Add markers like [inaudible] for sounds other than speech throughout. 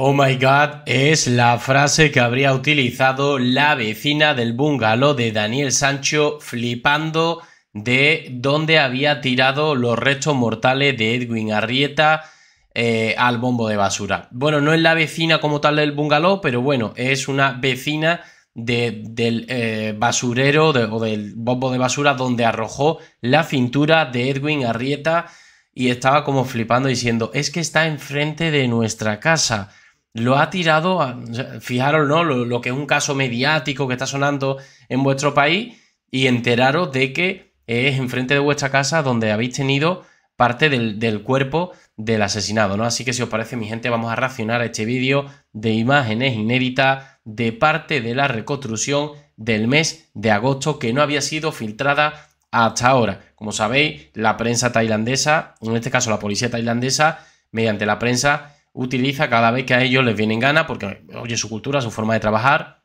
Oh my god es la frase que habría utilizado la vecina del bungalow de Daniel Sancho flipando de dónde había tirado los restos mortales de Edwin Arrieta eh, al bombo de basura. Bueno, no es la vecina como tal del bungalow, pero bueno, es una vecina de, del eh, basurero o del bombo de basura donde arrojó la cintura de Edwin Arrieta y estaba como flipando diciendo, es que está enfrente de nuestra casa lo ha tirado, fijaros, ¿no? Lo, que es un caso mediático que está sonando en vuestro país y enteraros de que es enfrente de vuestra casa donde habéis tenido parte del, cuerpo del asesinado, ¿no? Así que si os parece, mi gente, vamos a reaccionar a este vídeo de imágenes inéditas de parte de la reconstrucción del mes de agosto que no había sido filtrada hasta ahora. Como sabéis, la prensa tailandesa, en este caso la policía tailandesa, mediante la prensa, utiliza cada vez que a ellos les vienen ganas, porque oye su cultura, su forma de trabajar,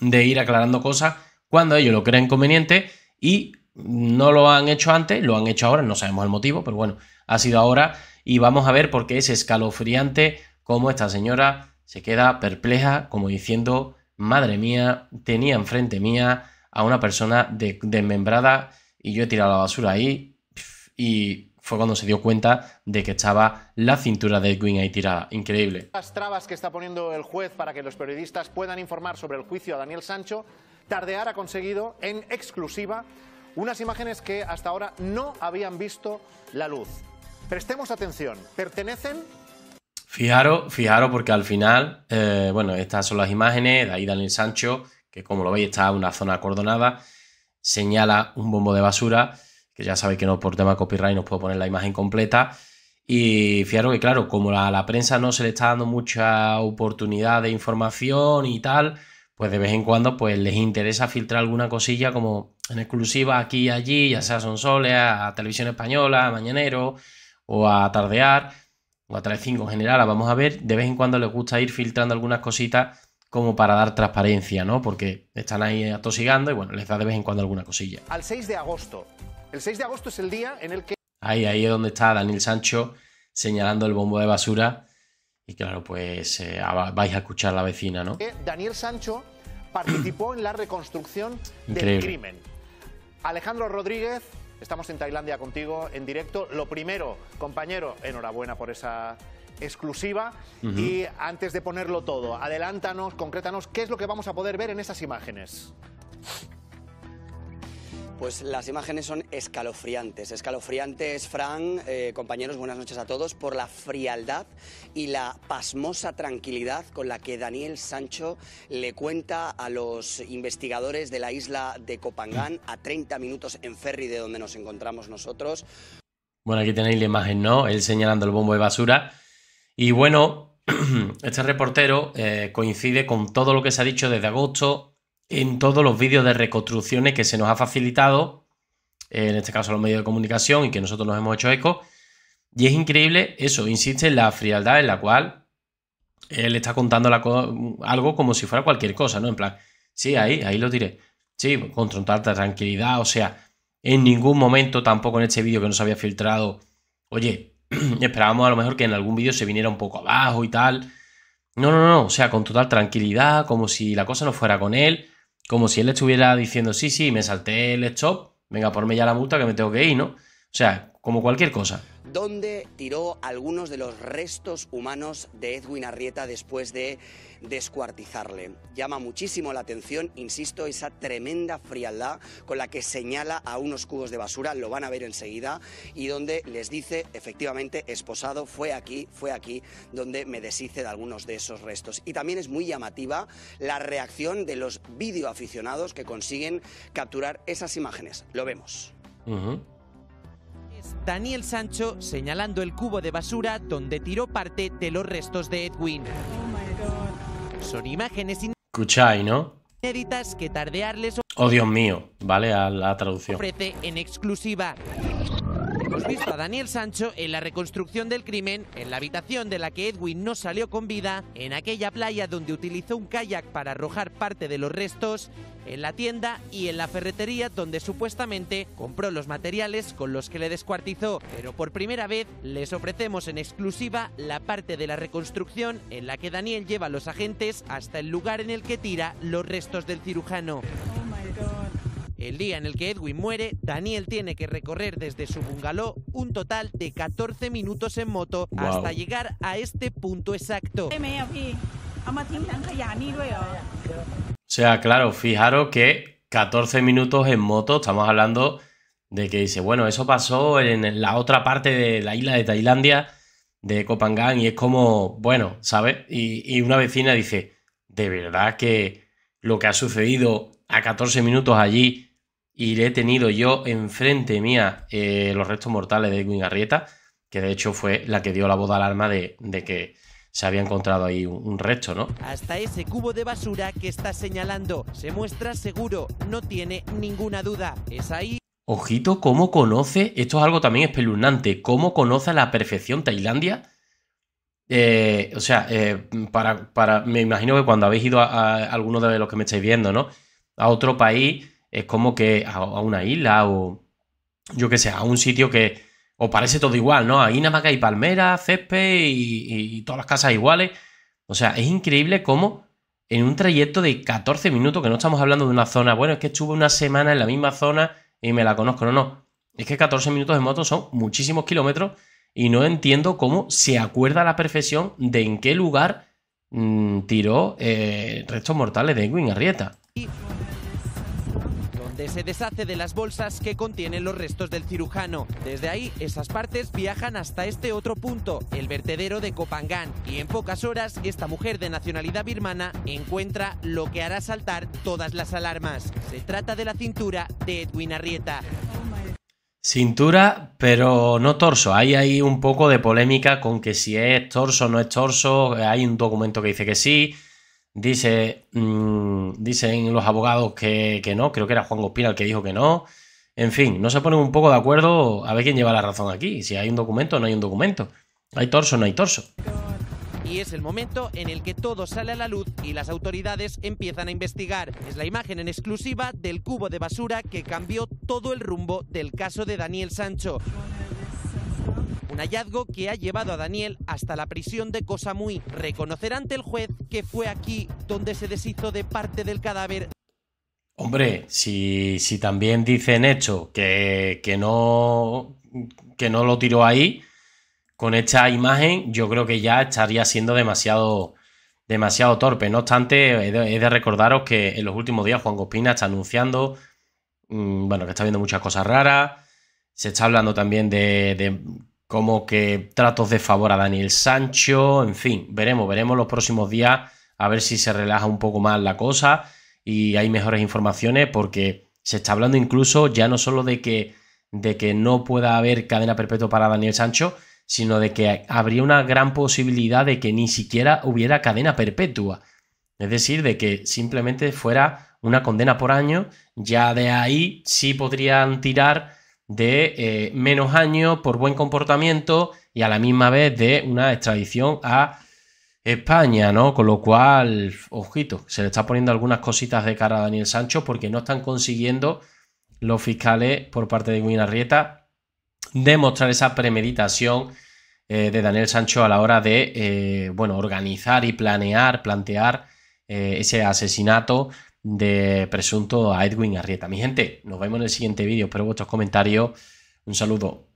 de ir aclarando cosas cuando ellos lo creen conveniente y no lo han hecho antes, lo han hecho ahora, no sabemos el motivo, pero bueno, ha sido ahora y vamos a ver por qué es escalofriante cómo esta señora se queda perpleja, como diciendo, madre mía, tenía enfrente mía a una persona desmembrada y yo he tirado la basura ahí y fue cuando se dio cuenta de que estaba la cintura de Edwin ahí tirada. Increíble. Las trabas que está poniendo el juez para que los periodistas puedan informar sobre el juicio a Daniel Sancho, Tardear ha conseguido en exclusiva unas imágenes que hasta ahora no habían visto la luz. Prestemos atención, pertenecen... Fijaros, fijaros porque al final, eh, bueno, estas son las imágenes, de ahí Daniel Sancho, que como lo veis está en una zona acordonada, señala un bombo de basura que ya sabéis que no por tema copyright no puedo poner la imagen completa. Y fijaros que, claro, como a la prensa no se le está dando mucha oportunidad de información y tal, pues de vez en cuando pues les interesa filtrar alguna cosilla como en exclusiva aquí y allí, ya sea son Sonsoles, a Televisión Española, a Mañanero o a Tardear o a TRE5 en general, vamos a ver, de vez en cuando les gusta ir filtrando algunas cositas como para dar transparencia, ¿no? Porque están ahí atosigando y bueno, les da de vez en cuando alguna cosilla. Al 6 de agosto, el 6 de agosto es el día en el que... Ahí, ahí es donde está Daniel Sancho señalando el bombo de basura. Y claro, pues eh, vais a escuchar a la vecina, ¿no? Daniel Sancho participó en la reconstrucción del crimen. Alejandro Rodríguez, estamos en Tailandia contigo en directo. Lo primero, compañero, enhorabuena por esa exclusiva. Y antes de ponerlo todo, adelántanos, concrétanos, ¿qué es lo que vamos a poder ver en esas imágenes? Pues las imágenes son escalofriantes. Escalofriantes, Fran, eh, compañeros, buenas noches a todos, por la frialdad y la pasmosa tranquilidad con la que Daniel Sancho le cuenta a los investigadores de la isla de Copangán, a 30 minutos en ferry de donde nos encontramos nosotros. Bueno, aquí tenéis la imagen, ¿no? Él señalando el bombo de basura. Y bueno, [clears throat] este reportero eh, coincide con todo lo que se ha dicho desde agosto en todos los vídeos de reconstrucciones que se nos ha facilitado, en este caso los medios de comunicación y que nosotros nos hemos hecho eco. Y es increíble eso, insiste en la frialdad en la cual él está contando algo como si fuera cualquier cosa, ¿no? En plan, sí, ahí, ahí lo diré. Sí, con total tranquilidad, o sea, en ningún momento tampoco en este vídeo que nos había filtrado, oye, [clears throat] esperábamos a lo mejor que en algún vídeo se viniera un poco abajo y tal. No, no, no, o sea, con total tranquilidad, como si la cosa no fuera con él. Como si él estuviera diciendo, sí, sí, me salté el stop, venga, ponme ya la multa que me tengo que ir, ¿no? O sea, como cualquier cosa. Donde tiró algunos de los restos humanos de Edwin Arrieta después de descuartizarle. Llama muchísimo la atención, insisto, esa tremenda frialdad con la que señala a unos cubos de basura, lo van a ver enseguida, y donde les dice, efectivamente, esposado, fue aquí, fue aquí, donde me deshice de algunos de esos restos. Y también es muy llamativa la reacción de los videoaficionados que consiguen capturar esas imágenes. Lo vemos. Daniel Sancho señalando el cubo de basura donde tiró parte de los restos de Edwin. Son imágenes ¿no? inéditas que tardearles... Oh, Dios mío, vale a la traducción. Ofrece en exclusiva hemos visto a Daniel Sancho en la reconstrucción del crimen, en la habitación de la que Edwin no salió con vida, en aquella playa donde utilizó un kayak para arrojar parte de los restos, en la tienda y en la ferretería donde supuestamente compró los materiales con los que le descuartizó. Pero por primera vez les ofrecemos en exclusiva la parte de la reconstrucción en la que Daniel lleva a los agentes hasta el lugar en el que tira los restos del cirujano. El día en el que Edwin muere, Daniel tiene que recorrer desde su bungalow un total de 14 minutos en moto hasta llegar a este punto exacto. O sea, claro, fijaros que 14 minutos en moto, estamos hablando de que dice, bueno, eso pasó en la otra parte de la isla de Tailandia, de Phangan, y es como, bueno, ¿sabes? y una vecina dice, de verdad que lo que ha sucedido a 14 minutos allí y le he tenido yo enfrente mía eh, los restos mortales de Edwin garrieta. que de hecho fue la que dio la boda al alarma de, que se había encontrado ahí un, resto, ¿no? Hasta ese cubo de basura que está señalando. Se muestra seguro, no tiene ninguna duda. Es ahí. Ojito, cómo conoce, esto es algo también espeluznante, cómo conoce a la perfección Tailandia. Eh, o sea, eh, para, me imagino que cuando habéis ido a, a alguno de los que me estáis viendo, ¿no? A otro país, es como que a, una isla o yo qué sé, a un sitio que o parece todo igual, ¿no? Ahí nada más que hay palmeras, césped y, todas las casas iguales. O sea, es increíble cómo en un trayecto de 14 minutos, que no estamos hablando de una zona, bueno, es que estuve una semana en la misma zona y me la conozco, no, no. Es que 14 minutos de moto son muchísimos kilómetros y no entiendo cómo se acuerda a la perfección de en qué lugar mm, tiró eh, restos mortales de Edwin Arrieta donde se deshace de las bolsas que contienen los restos del cirujano. Desde ahí, esas partes viajan hasta este otro punto, el vertedero de Copangán, y en pocas horas esta mujer de nacionalidad birmana encuentra lo que hará saltar todas las alarmas. Se trata de la cintura de Edwin Arrieta. Cintura, pero no torso. Hay Ahí un poco de polémica con que si es torso o no es torso. Hay un documento que dice que sí. Dice, mm, dicen los abogados que, no, creo que era Juan Gospina el que dijo que no. En fin, no se ponen un poco de acuerdo a ver quién lleva la razón aquí, si hay un documento no hay un documento. ¿Hay torso no hay torso? y es el momento en el que todo sale a la luz y las autoridades empiezan a investigar. Es la imagen en exclusiva del cubo de basura que cambió todo el rumbo del caso de Daniel Sancho. Un hallazgo que ha llevado a Daniel hasta la prisión de Cosamuy. Reconocer ante el juez que fue aquí donde se deshizo de parte del cadáver. Hombre, si, si también dicen hecho que, no, que no lo tiró ahí, con esta imagen, yo creo que ya estaría siendo demasiado, demasiado torpe. No obstante, he de, recordaros que en los últimos días Juan Gospina está anunciando, mm, bueno, que está viendo muchas cosas raras. Se está hablando también de como que tratos de favor a Daniel Sancho, en fin, veremos, veremos los próximos días a ver si se relaja un poco más la cosa y hay mejores informaciones porque se está hablando incluso ya no solo de que, de que no pueda haber cadena perpetua para Daniel Sancho, sino de que habría una gran posibilidad de que ni siquiera hubiera cadena perpetua. Es decir, de que simplemente fuera una condena por año, ya de ahí sí podrían tirar de eh, menos años por buen comportamiento y a la misma vez de una extradición a España, ¿no? Con lo cual, ojito, se le está poniendo algunas cositas de cara a Daniel Sancho porque no están consiguiendo los fiscales por parte de Rieta. demostrar esa premeditación eh, de Daniel Sancho a la hora de, eh, bueno, organizar y planear, plantear ese asesinato de presunto a Edwin Arrieta. Mi gente, nos vemos en el siguiente vídeo. Espero vuestros comentarios. Un saludo.